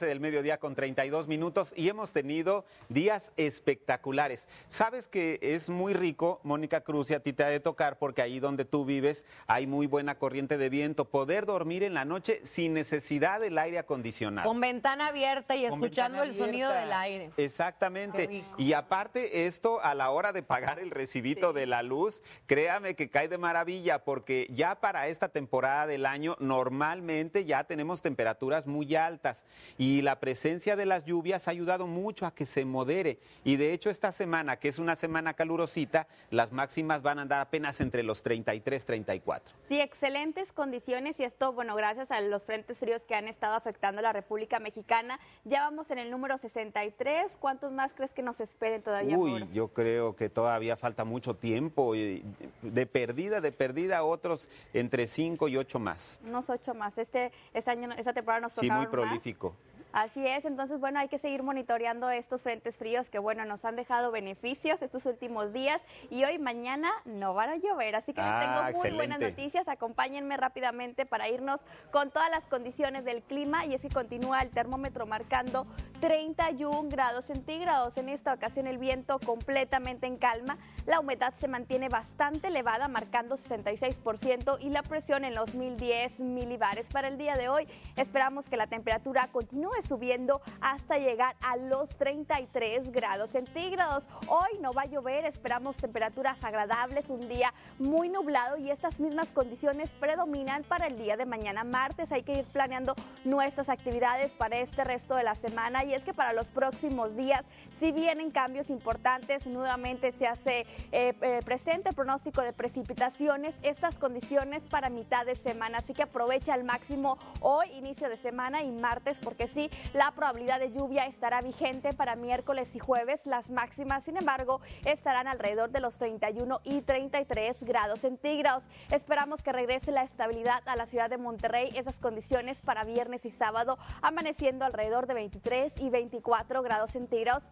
del mediodía con 32 minutos y hemos tenido días espectaculares. Sabes que es muy rico, Mónica Cruz, y a ti te ha de tocar porque ahí donde tú vives hay muy buena corriente de viento. Poder dormir en la noche sin necesidad del aire acondicionado. Con ventana abierta y escuchando el sonido del aire. Exactamente. Y aparte esto a la hora de pagar el recibito de la luz, créame que cae de maravilla porque ya para esta temporada del año normalmente ya tenemos temperaturas muy altas y la presencia de las lluvias ha ayudado mucho a que se modere. Y de hecho esta semana, que es una semana calurosita, las máximas van a andar apenas entre los 33, 34. Sí, excelentes condiciones y esto, bueno, gracias a los frentes fríos que han estado afectando a la República Mexicana. Ya vamos en el número 63. ¿Cuántos más crees que nos esperen todavía? Uy, yo creo que todavía falta mucho tiempo. De perdida, de perdida, otros entre 5 y 8 más. Unos 8 más. Este, este año, esta temporada nos tocaron Sí, muy prolífico. Así es, entonces bueno, hay que seguir monitoreando estos frentes fríos que bueno, nos han dejado beneficios estos últimos días y hoy mañana no van a llover, así que les tengo ah, muy buenas noticias, acompáñenme rápidamente para irnos con todas las condiciones del clima y es que continúa el termómetro marcando 31 grados centígrados, en esta ocasión el viento completamente en calma, la humedad se mantiene bastante elevada marcando 66% y la presión en los 1010 milibares para el día de hoy, esperamos que la temperatura continúe subiendo hasta llegar a los 33 grados centígrados. Hoy no va a llover, esperamos temperaturas agradables, un día muy nublado y estas mismas condiciones predominan para el día de mañana martes. Hay que ir planeando nuestras actividades para este resto de la semana y es que para los próximos días, si vienen cambios importantes, nuevamente se hace eh, eh, presente pronóstico de precipitaciones, estas condiciones para mitad de semana, así que aprovecha al máximo hoy, inicio de semana y martes, porque sí, la probabilidad de lluvia estará vigente para miércoles y jueves. Las máximas, sin embargo, estarán alrededor de los 31 y 33 grados centígrados. Esperamos que regrese la estabilidad a la ciudad de Monterrey. Esas condiciones para viernes y sábado amaneciendo alrededor de 23 y 24 grados centígrados.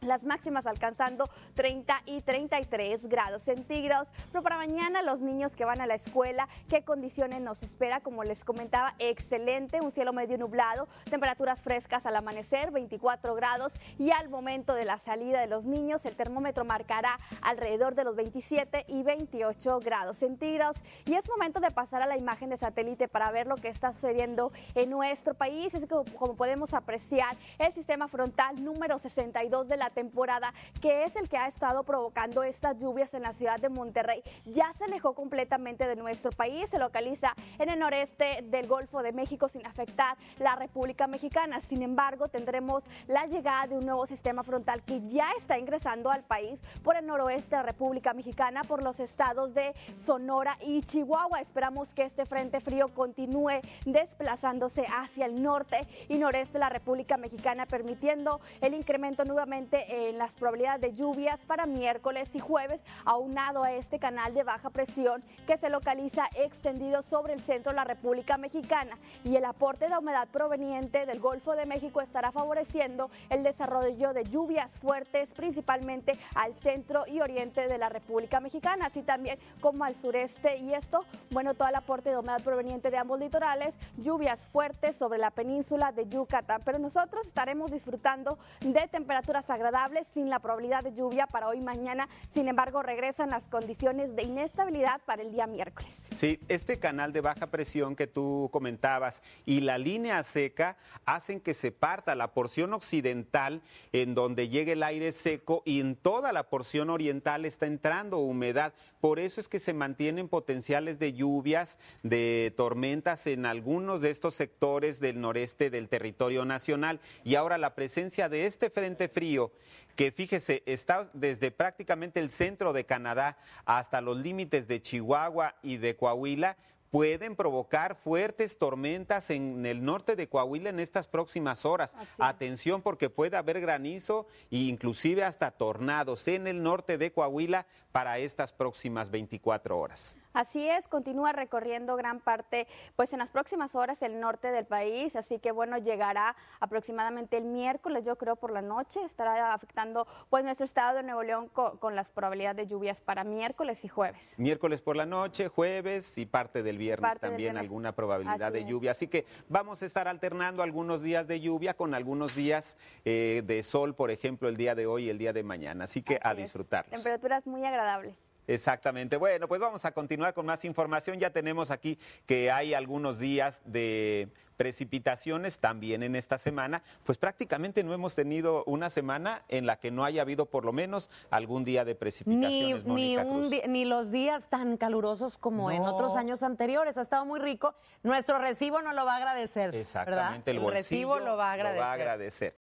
Las máximas alcanzando 30 y 33 grados centígrados. Pero para mañana los niños que van a la escuela, ¿qué condiciones nos espera? Como les comentaba, excelente, un cielo medio nublado, temperaturas frescas al amanecer, 24 grados y al momento de la salida de los niños el termómetro marcará alrededor de los 27 y 28 grados centígrados. Y es momento de pasar a la imagen de satélite para ver lo que está sucediendo en nuestro país. Es como, como podemos apreciar el sistema frontal número 62 de la temporada, que es el que ha estado provocando estas lluvias en la ciudad de Monterrey, ya se alejó completamente de nuestro país, se localiza en el noreste del Golfo de México sin afectar la República Mexicana. Sin embargo, tendremos la llegada de un nuevo sistema frontal que ya está ingresando al país por el noroeste de la República Mexicana, por los estados de Sonora y Chihuahua. Esperamos que este frente frío continúe desplazándose hacia el norte y noreste de la República Mexicana, permitiendo el incremento nuevamente en eh, las probabilidades de lluvias para miércoles y jueves, aunado a este canal de baja presión que se localiza extendido sobre el centro de la República Mexicana y el aporte de humedad proveniente del Golfo de México estará favoreciendo el desarrollo de lluvias fuertes principalmente al centro y oriente de la República Mexicana, así también como al sureste y esto, bueno, todo el aporte de humedad proveniente de ambos litorales, lluvias fuertes sobre la península de Yucatán, pero nosotros estaremos disfrutando de temperaturas agradables sin la probabilidad de lluvia para hoy mañana. Sin embargo, regresan las condiciones de inestabilidad para el día miércoles. Sí, este canal de baja presión que tú comentabas y la línea seca hacen que se parta la porción occidental en donde llegue el aire seco y en toda la porción oriental está entrando humedad. Por eso es que se mantienen potenciales de lluvias, de tormentas en algunos de estos sectores del noreste del territorio nacional. Y ahora la presencia de este frente frío que fíjese, está desde prácticamente el centro de Canadá hasta los límites de Chihuahua y de Coahuila, pueden provocar fuertes tormentas en el norte de Coahuila en estas próximas horas. Ah, Atención porque puede haber granizo e inclusive hasta tornados en el norte de Coahuila para estas próximas 24 horas. Así es, continúa recorriendo gran parte, pues en las próximas horas el norte del país, así que bueno, llegará aproximadamente el miércoles, yo creo, por la noche, estará afectando pues nuestro estado de Nuevo León con, las probabilidades de lluvias para miércoles y jueves. Miércoles por la noche, jueves y parte del viernes también alguna probabilidad de lluvia, así que vamos a estar alternando algunos días de lluvia con algunos días eh, de sol, por ejemplo, el día de hoy y el día de mañana, así que a disfrutar. Temperaturas muy agradables. Exactamente. Bueno, pues vamos a continuar con más información. Ya tenemos aquí que hay algunos días de precipitaciones también en esta semana. Pues prácticamente no hemos tenido una semana en la que no haya habido por lo menos algún día de precipitaciones. Ni, Cruz. ni los días tan calurosos como en otros años anteriores. Ha estado muy rico. Nuestro recibo no lo va a agradecer. Exactamente. El, recibo lo va Lo va a agradecer.